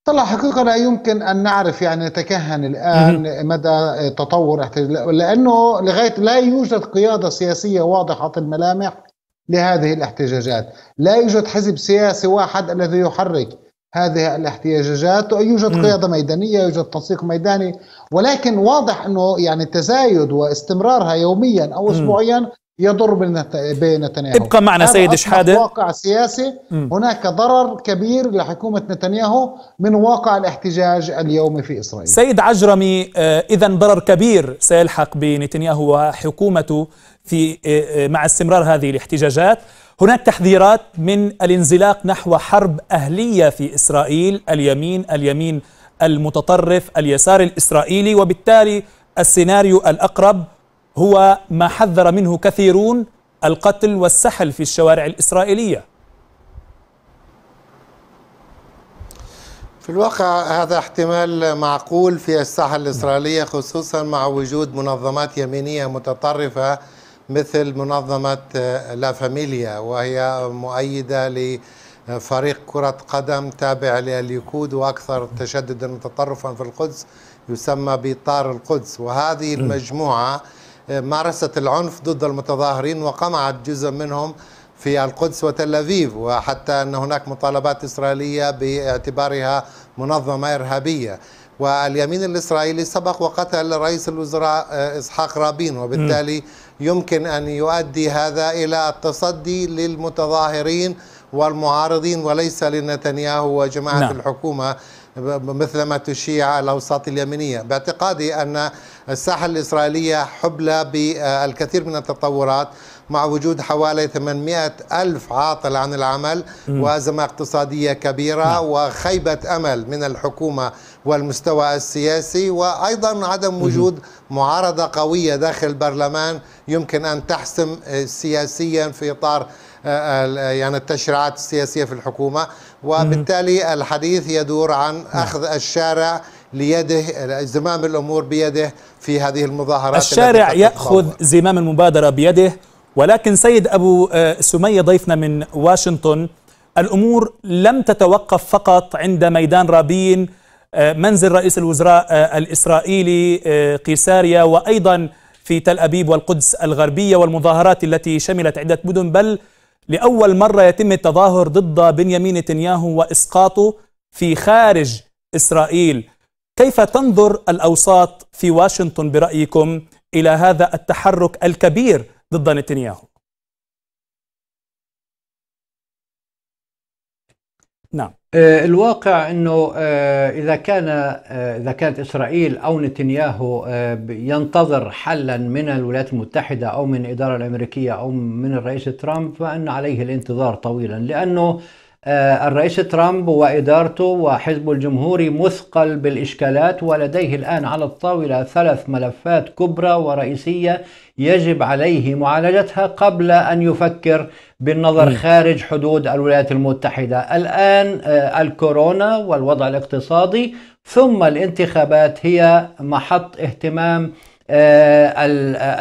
طلع حقيقة لا يمكن أن نعرف يعني نتكهن الآن مدى إيه، تطور لأنه لغاية لا يوجد قيادة سياسية واضحة الملامح لهذه الاحتجاجات لا يوجد حزب سياسي واحد الذي يحرك هذه الاحتياجات يوجد قيادة ميدانية يوجد تنسيق ميداني ولكن واضح أنه يعني تزايد واستمرارها يوميا أو أسبوعيا يضر بنتنياهو ابقى معنا سيد شحاده واقع سياسي م. هناك ضرر كبير لحكومه نتنياهو من واقع الاحتجاج اليومي في اسرائيل سيد عجرمي آه، اذا ضرر كبير سيلحق بنتنياهو وحكومته في آه، آه، مع استمرار هذه الاحتجاجات هناك تحذيرات من الانزلاق نحو حرب اهليه في اسرائيل اليمين اليمين المتطرف اليسار الاسرائيلي وبالتالي السيناريو الاقرب هو ما حذر منه كثيرون القتل والسحل في الشوارع الإسرائيلية في الواقع هذا احتمال معقول في الساحة الإسرائيلية خصوصا مع وجود منظمات يمينية متطرفة مثل منظمة آه، لا فاميليا وهي مؤيدة لفريق كرة قدم تابع لليكود وأكثر تشددا وتطرفا في القدس يسمى بطار القدس وهذه المجموعة مارست العنف ضد المتظاهرين وقمعت جزء منهم في القدس وتل أبيب وحتى أن هناك مطالبات إسرائيلية باعتبارها منظمة إرهابية واليمين الإسرائيلي سبق وقتل رئيس الوزراء آه، إسحاق رابين وبالتالي يمكن أن يؤدي هذا إلى التصدي للمتظاهرين والمعارضين وليس لنتنياهو وجماعة نعم. الحكومة ما تشيع الاوساط اليمينيه، باعتقادي ان الساحه الاسرائيليه حبلى بالكثير من التطورات مع وجود حوالي 800 ألف عاطل عن العمل وأزمة اقتصادية كبيرة نعم. وخيبة أمل من الحكومة والمستوى السياسي وأيضا عدم وجود معارضة قوية داخل البرلمان يمكن أن تحسم آه، سياسيا في إطار آه، آه، يعني التشريعات السياسية في الحكومة وبالتالي الحديث يدور عن نعم. أخذ الشارع ليده زمام الأمور بيده في هذه المظاهرات الشارع يأخذ زمام المبادرة بيده ولكن سيد أبو آه، سمية ضيفنا من واشنطن الأمور لم تتوقف فقط عند ميدان رابين آه، منزل رئيس الوزراء آه، الإسرائيلي قيساريا وأيضا في تل أبيب والقدس الغربية والمظاهرات التي شملت عدة مدن بل لأول مرة يتم التظاهر ضد بنيامين نتنياهو وإسقاطه في خارج إسرائيل كيف تنظر الأوساط في واشنطن برأيكم إلى هذا التحرك الكبير ضد نتنياهو نعم آه، الواقع انه آه، اذا كان آه، اذا كانت اسرائيل او نتنياهو ينتظر حلا من الولايات المتحده او من الاداره الامريكيه او من الرئيس ترامب فان عليه الانتظار طويلا لانه آه، الرئيس ترامب وإدارته وحزب الجمهوري مثقل بالإشكالات ولديه الآن على الطاولة ثلاث ملفات كبرى ورئيسية يجب عليه معالجتها قبل أن يفكر بالنظر خارج حدود الولايات المتحدة الآن آه، الكورونا والوضع الاقتصادي ثم الانتخابات هي محط اهتمام آه،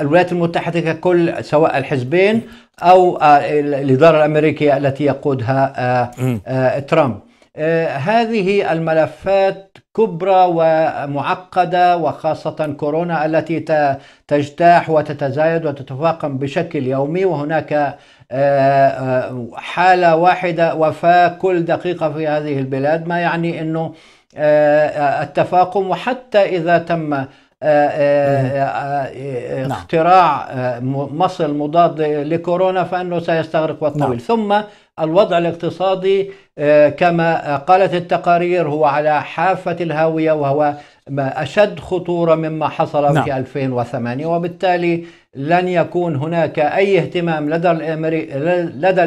الولايات المتحدة ككل سواء الحزبين او آه، الاداره الامريكيه التي يقودها آه، آه، ترامب هذه الملفات كبرى ومعقدة وخاصة كورونا التي تجتاح وتتزايد وتتفاقم بشكل يومي وهناك حالة واحدة وفاة كل دقيقة في هذه البلاد ما يعني أنه التفاقم وحتى إذا تم آه، آه، آه، نعم. اختراع مصل مضاد لكورونا فانه سيستغرق وقت نعم. طويل ثم الوضع الاقتصادي كما قالت التقارير هو على حافه الهاويه وهو اشد خطوره مما حصل نعم. في 2008 وبالتالي لن يكون هناك اي اهتمام لدى لدى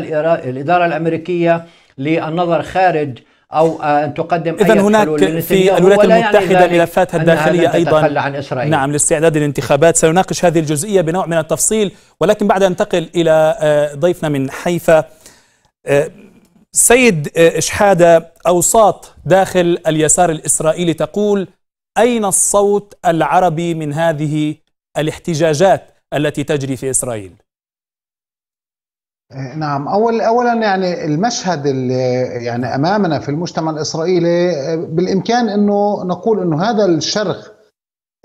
الاداره الامريكيه للنظر خارج او ان تقدم اذا هناك في الولايات يعني المتحده يعني ملفاتها الداخليه ايضا عن إسرائيل. نعم لاستعداد الانتخابات سنناقش هذه الجزئيه بنوع من التفصيل ولكن بعد ان انتقل الى آه، ضيفنا من حيفا آه، سيد آه، إشحادة أوساط داخل اليسار الإسرائيلي تقول أين الصوت العربي من هذه الاحتجاجات التي تجري في إسرائيل؟ نعم اول اولا يعني المشهد اللي يعني امامنا في المجتمع الاسرائيلي بالامكان انه نقول انه هذا الشرخ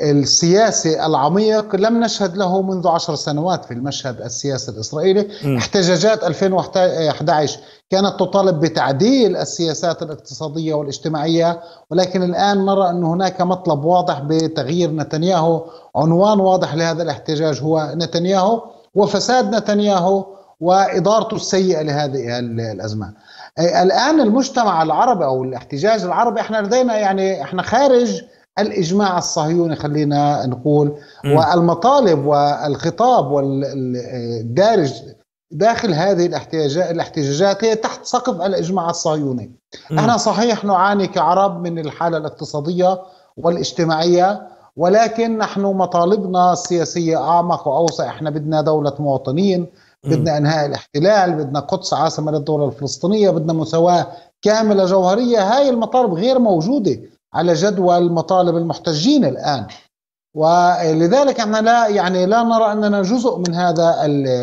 السياسي العميق لم نشهد له منذ عشر سنوات في المشهد السياسي الإسرائيلي م. احتجاجات 2011 كانت تطالب بتعديل السياسات الاقتصادية والاجتماعية ولكن الآن نرى أن هناك مطلب واضح بتغيير نتنياهو عنوان واضح لهذا الاحتجاج هو نتنياهو وفساد نتنياهو وادارته السيئه لهذه الازمه. الان المجتمع العربي او الاحتجاج العربي احنا لدينا يعني احنا خارج الاجماع الصهيوني خلينا نقول والمطالب والخطاب والدارج داخل هذه الاحتجاجات الاحتجاجات هي تحت سقف الاجماع الصهيوني. احنا صحيح نعاني كعرب من الحاله الاقتصاديه والاجتماعيه ولكن نحن مطالبنا السياسيه اعمق واوسع احنا بدنا دوله مواطنين بدنا انهاء الاحتلال بدنا قدس عاصمه للدوله الفلسطينيه بدنا مساواه كامله جوهريه هاي المطالب غير موجوده على جدول مطالب المحتجين الان ولذلك احنا لا يعني لا نرى اننا جزء من هذا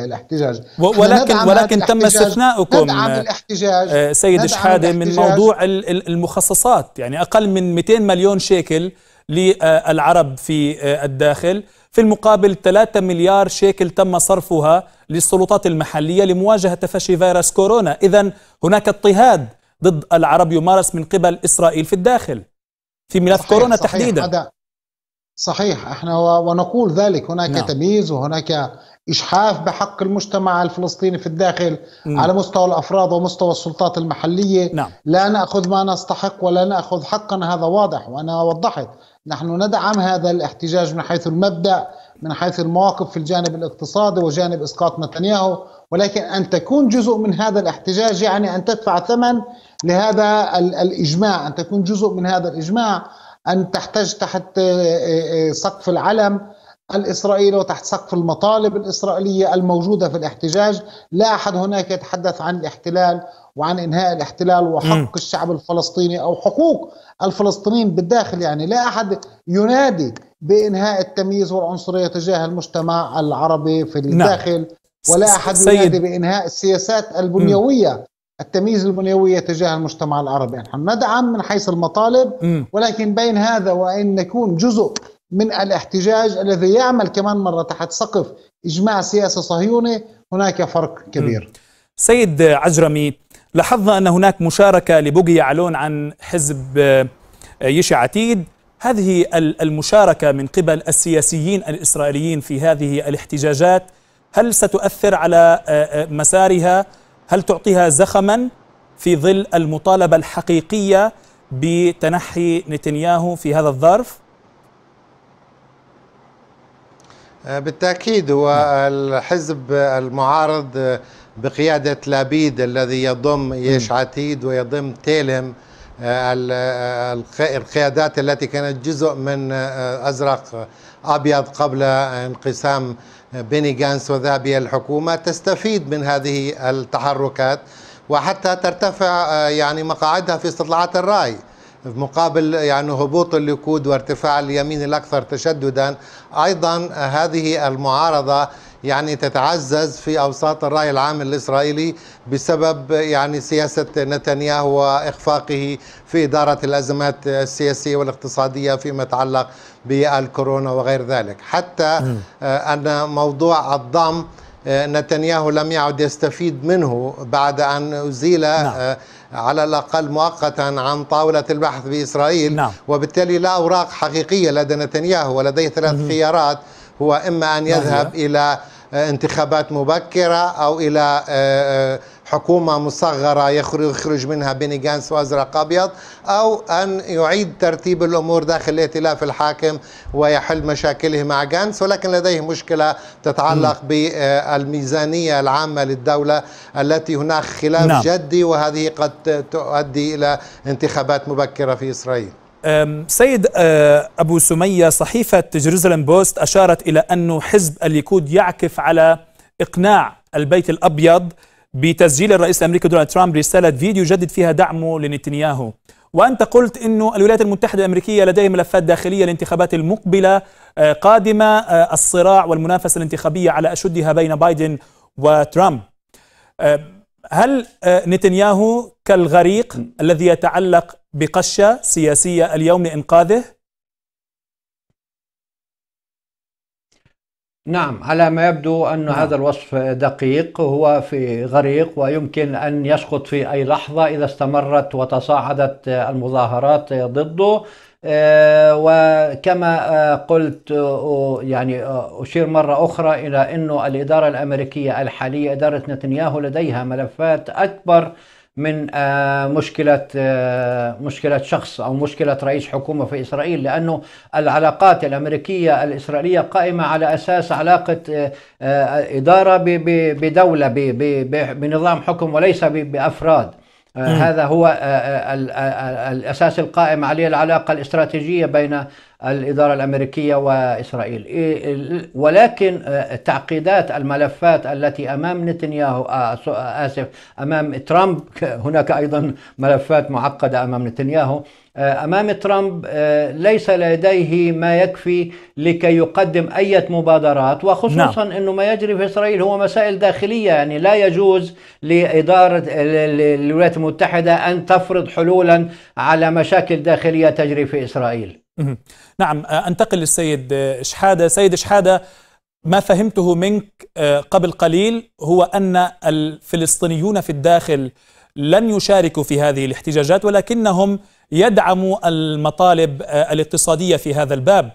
الاحتجاج ولكن ولكن تم استثناؤكم آه، سيد شحاده من موضوع المخصصات يعني اقل من 200 مليون شيكل للعرب في آه، الداخل في المقابل 3 مليار شيكل تم صرفها للسلطات المحلية لمواجهة تفشي فيروس كورونا إذا هناك اضطهاد ضد العرب يمارس من قبل إسرائيل في الداخل في ملف صحيح كورونا صحيح تحديدا هذا صحيح احنا ونقول ذلك هناك نعم. تمييز وهناك إشحاف بحق المجتمع الفلسطيني في الداخل نعم. على مستوى الأفراد ومستوى السلطات المحلية نعم. لا نأخذ ما نستحق ولا نأخذ حقا هذا واضح وأنا وضحت نحن ندعم هذا الاحتجاج من حيث المبدأ من حيث المواقف في الجانب الاقتصادي وجانب إسقاط نتنياهو ولكن أن تكون جزء من هذا الاحتجاج يعني أن تدفع ثمن لهذا الإجماع أن تكون جزء من هذا الإجماع أن تحتج تحت سقف العلم الإسرائيلي وتحت سقف المطالب الإسرائيلية الموجودة في الاحتجاج لا أحد هناك يتحدث عن الاحتلال وعن إنهاء الاحتلال وحق م. الشعب الفلسطيني أو حقوق الفلسطينيين بالداخل يعني لا أحد ينادي بإنهاء التمييز والعنصرية تجاه المجتمع العربي في نعم. الداخل نعم. ولا أحد سيد. ينادي بإنهاء السياسات البنيوية م. التمييز البنيوية تجاه المجتمع العربي نحن ندعم من حيث المطالب ولكن بين هذا وأن نكون جزء من الاحتجاج الذي يعمل كمان مرة تحت سقف إجماع سياسة صهيوني هناك فرق كبير سيد عجرمي لاحظنا أن هناك مشاركة لبوغي علون عن حزب آه، يشع عتيد هذه المشاركة من قبل السياسيين الإسرائيليين في هذه الاحتجاجات هل ستؤثر على آه، آه، مسارها هل تعطيها زخما في ظل المطالبة الحقيقية بتنحي نتنياهو في هذا الظرف آه، بالتأكيد هو نعم. الحزب المعارض آه، بقيادة لابيد الذي يضم يش عتيد ويضم تيلم آه، القيادات التي كانت جزء من أزرق أبيض قبل انقسام بيني جانس وذهاب الحكومة تستفيد من هذه التحركات وحتى ترتفع يعني مقاعدها في استطلاعات الرأي في مقابل يعني هبوط الليكود وارتفاع اليمين الأكثر تشددا أيضا هذه المعارضة يعني تتعزز في أوساط الرأي العام الإسرائيلي بسبب يعني سياسة نتنياهو وإخفاقه في إدارة الأزمات السياسية والاقتصادية فيما يتعلق بالكورونا وغير ذلك حتى أن موضوع الضم آه، نتنياهو لم يعد يستفيد منه بعد أن أزيل آه، نعم. على الأقل مؤقتا عن طاولة البحث بإسرائيل نعم. وبالتالي لا أوراق حقيقية لدى نتنياهو ولديه ثلاث خيارات هو إما أن نعم. يذهب نعم. إلى آه، انتخابات مبكرة أو إلى حكومة مصغرة يخرج منها بيني جانس وأزرق أبيض أو أن يعيد ترتيب الأمور داخل الائتلاف الحاكم ويحل مشاكله مع جانس ولكن لديه مشكلة تتعلق بالميزانية العامة للدولة التي هناك خلاف نعم. جدي وهذه قد تؤدي إلى انتخابات مبكرة في إسرائيل سيد أبو سمية صحيفة جيروزلم بوست أشارت إلى أن حزب الليكود يعكف على إقناع البيت الأبيض بتسجيل الرئيس الامريكي دونالد ترامب رساله فيديو جدد فيها دعمه لنتنياهو وانت قلت انه الولايات المتحده الامريكيه لديها ملفات داخليه الانتخابات المقبله آه، قادمه آه، الصراع والمنافسه الانتخابيه على اشدها بين بايدن وترامب آه، هل نتنياهو كالغريق الذي يتعلق بقشه سياسيه اليوم لانقاذه نعم،, نعم على ما يبدو أن نعم. هذا الوصف دقيق هو في غريق ويمكن أن يسقط في أي لحظة إذا استمرت وتصاعدت المظاهرات ضده آه، وكما آه، قلت آه، يعني أشير مرة أخرى إلى أن الإدارة الأمريكية الحالية إدارة نتنياهو لديها ملفات أكبر من آه، مشكلة آه، مشكلة شخص أو مشكلة رئيس حكومة في إسرائيل لأنه العلاقات الأمريكية الإسرائيلية قائمة على أساس علاقة آه، إدارة بدولة بنظام حكم وليس بأفراد هذا هو الأساس القائم عليه العلاقة الاستراتيجية بين الإدارة الأمريكية وإسرائيل إيه، إيه، ولكن آه، تعقيدات الملفات التي أمام نتنياهو آه، آه، آسف أمام ترامب هناك أيضا ملفات معقدة أمام نتنياهو أمام ترامب ليس لديه ما يكفي لكي يقدم أي مبادرات وخصوصا نعم. أنه ما يجري في إسرائيل هو مسائل داخلية يعني لا يجوز لإدارة الولايات المتحدة أن تفرض حلولا على مشاكل داخلية تجري في إسرائيل نعم آه، أنتقل للسيد آه، شحادة سيد شحادة ما فهمته منك آه، قبل قليل هو أن الفلسطينيون في الداخل لن يشاركوا في هذه الاحتجاجات ولكنهم يدعموا المطالب الاقتصادية في هذا الباب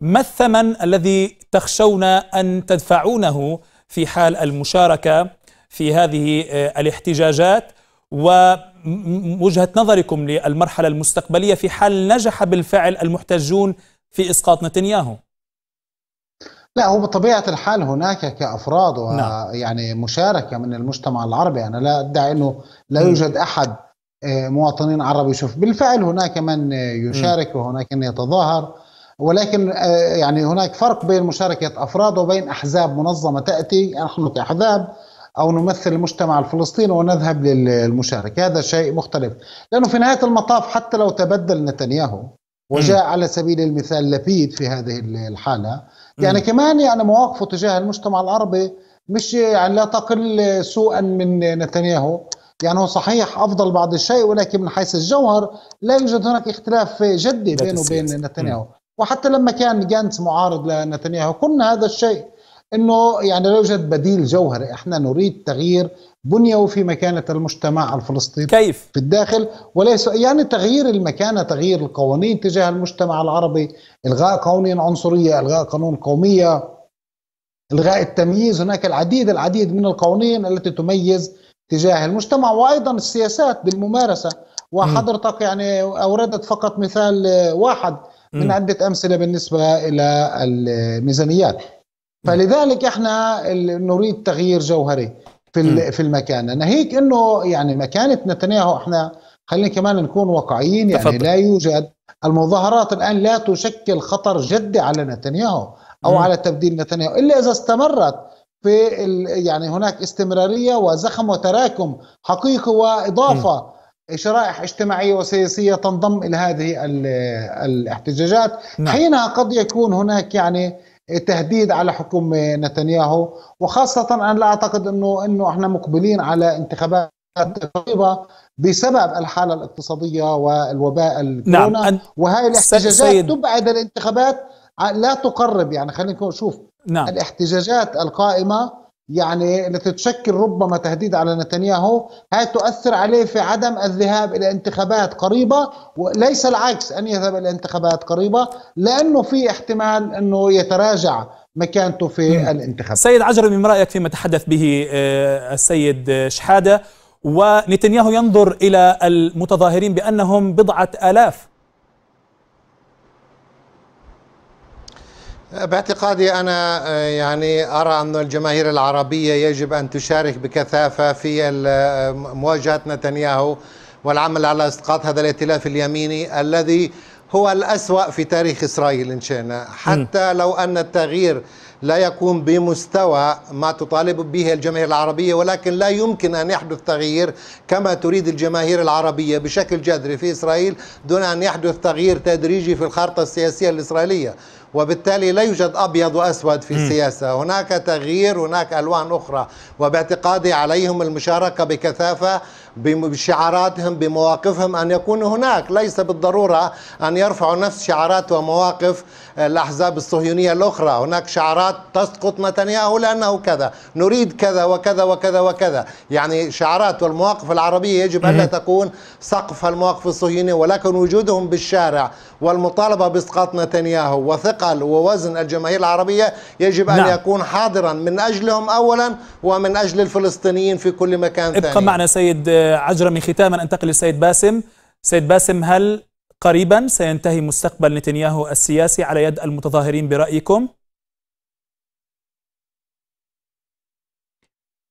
ما الثمن الذي تخشون أن تدفعونه في حال المشاركة في هذه الاحتجاجات و وجهة نظركم للمرحلة المستقبلية في حال نجح بالفعل المحتجون في إسقاط نتنياهو لا هو بطبيعة الحال هناك كأفراد ويعني نعم. مشاركة من المجتمع العربي أنا لا أدعي أنه لا يوجد أحد آه، مواطنين عرب يشوف بالفعل هناك من يشارك وهناك من يتظاهر ولكن آه، يعني هناك فرق بين مشاركة أفراد وبين أحزاب منظمة تأتي نحن كأحزاب أو نمثل المجتمع الفلسطيني ونذهب للمشاركة هذا شيء مختلف لأنه في نهاية المطاف حتى لو تبدل نتنياهو وجاء م. على سبيل المثال لبيد في هذه الحالة يعني م. كمان يعني مواقفه تجاه المجتمع العربي مش يعني لا تقل سوءا من نتنياهو يعني هو صحيح افضل بعض الشيء ولكن من حيث الجوهر لا يوجد هناك اختلاف جدي بينه وبين نتنياهو وحتى لما كان جانس معارض لنتنياهو كنا هذا الشيء انه يعني لا يوجد بديل جوهري احنا نريد تغيير بنيوي في مكانه المجتمع الفلسطيني كيف في الداخل وليس يعني تغيير المكانه تغيير القوانين تجاه المجتمع العربي الغاء قوانين عنصريه الغاء قانون قوميه الغاء التمييز هناك العديد العديد من القوانين التي تميز تجاه المجتمع وايضا السياسات بالممارسه وحضرتك يعني اوردت فقط مثال واحد من عده امثله بالنسبه الى الميزانيات فلذلك احنا نريد تغيير جوهري في في المكان ناهيك انه يعني مكانه نتنياهو احنا خلينا كمان نكون واقعيين يعني تفضل. لا يوجد المظاهرات الان لا تشكل خطر جدي على نتنياهو او م. على تبديل نتنياهو الا اذا استمرت في يعني هناك استمراريه وزخم وتراكم حقيقي واضافه م. شرائح اجتماعية وسياسية تنضم إلى هذه الاحتجاجات نعم. حينها قد يكون هناك يعني تهديد على حكومه نتنياهو وخاصه انا لا اعتقد انه انه احنا مقبلين على انتخابات قريبه بسبب الحاله الاقتصاديه والوباء الكورونا نعم. وهذه الاحتجاجات تبعد الانتخابات لا تقرب يعني خلينا نشوف نعم. الاحتجاجات القائمه يعني لتتشكل ربما تهديد على نتنياهو هاي تؤثر عليه في عدم الذهاب الى انتخابات قريبه وليس العكس ان يذهب الى انتخابات قريبه لانه في احتمال انه يتراجع مكانته في الانتخابات. سيد عجرمي ما رايك فيما تحدث به آه، السيد شحاده ونتنياهو ينظر الى المتظاهرين بانهم بضعه الاف باعتقادي انا آه، يعني ارى ان الجماهير العربيه يجب ان تشارك بكثافه في آه، مواجهه نتنياهو والعمل على اسقاط هذا الائتلاف اليميني الذي هو الأسوأ في تاريخ إسرائيل إن شئنا حتى لو أن التغيير لا يكون بمستوى ما تطالب به الجماهير العربية ولكن لا يمكن أن يحدث تغيير كما تريد الجماهير العربية بشكل جذري في إسرائيل دون أن يحدث تغيير تدريجي في الخارطة السياسية الإسرائيلية وبالتالي لا يوجد أبيض وأسود في السياسة هناك تغيير هناك ألوان أخرى وباعتقادي عليهم المشاركة بكثافة بشعاراتهم بمواقفهم أن يكونوا هناك ليس بالضرورة أن يرفعوا نفس شعارات ومواقف الأحزاب الصهيونية الأخرى هناك شعارات تسقط نتنياهو لأنه كذا نريد كذا وكذا وكذا وكذا يعني شعارات والمواقف العربية يجب أن لا تكون سقف المواقف الصهيونية ولكن وجودهم بالشارع والمطالبة بإسقاط نتنياهو وثقة الثقل ووزن الجماهير العربية يجب أن نعم. يكون حاضرا من أجلهم أولا ومن أجل الفلسطينيين في كل مكان ابقى ثاني ابقى معنا سيد عجرمي ختاما أنتقل للسيد باسم سيد باسم هل قريبا سينتهي مستقبل نتنياهو السياسي على يد المتظاهرين برأيكم؟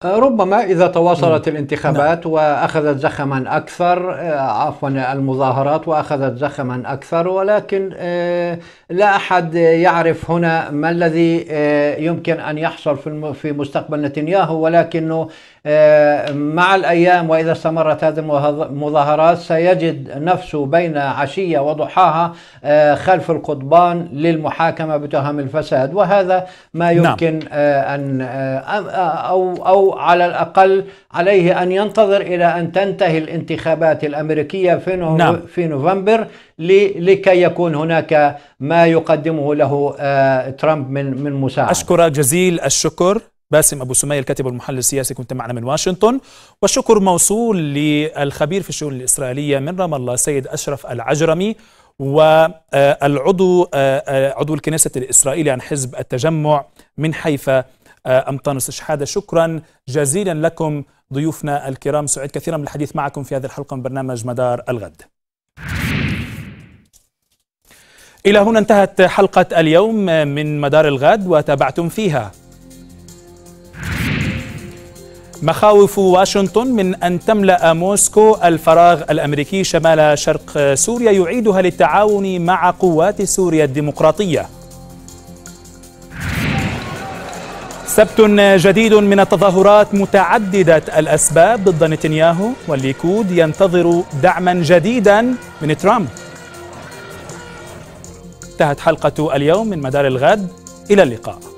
آه، ربما إذا تواصلت الانتخابات نعم. وأخذت زخما أكثر آه، عفوا المظاهرات وأخذت زخما أكثر ولكن آه، لا أحد يعرف هنا ما الذي يمكن أن يحصل في مستقبل نتنياهو ولكنه آه، مع الأيام وإذا استمرت هذه المظاهرات سيجد نفسه بين عشية وضحاها آه، خلف القضبان للمحاكمة بتهم الفساد وهذا ما نعم. يمكن آه، أن أو, أو على الأقل عليه أن ينتظر إلى أن تنتهي الانتخابات الأمريكية في, نعم. في نوفمبر لكي يكون هناك ما يقدمه له ترامب من من مساعدة أشكرك جزيل الشكر باسم أبو سمية الكاتب والمحلل السياسي كنت معنا من واشنطن والشكر موصول للخبير في الشؤون الإسرائيلية من رام الله سيد أشرف العجرمي والعضو آه، آه، عضو الكنيسة الإسرائيلي عن حزب التجمع من حيفا آه، أمطانوس شحادة شكرا جزيلا لكم ضيوفنا الكرام سعيد كثيرا بالحديث معكم في هذه الحلقة من برنامج مدار الغد إلى هنا انتهت حلقة اليوم من مدار الغد وتابعتم فيها مخاوف واشنطن من أن تملأ موسكو الفراغ الأمريكي شمال شرق سوريا يعيدها للتعاون مع قوات سوريا الديمقراطية سبت جديد من التظاهرات متعددة الأسباب ضد نتنياهو والليكود ينتظر دعما جديدا من ترامب انتهت حلقة اليوم من مدار الغد إلى اللقاء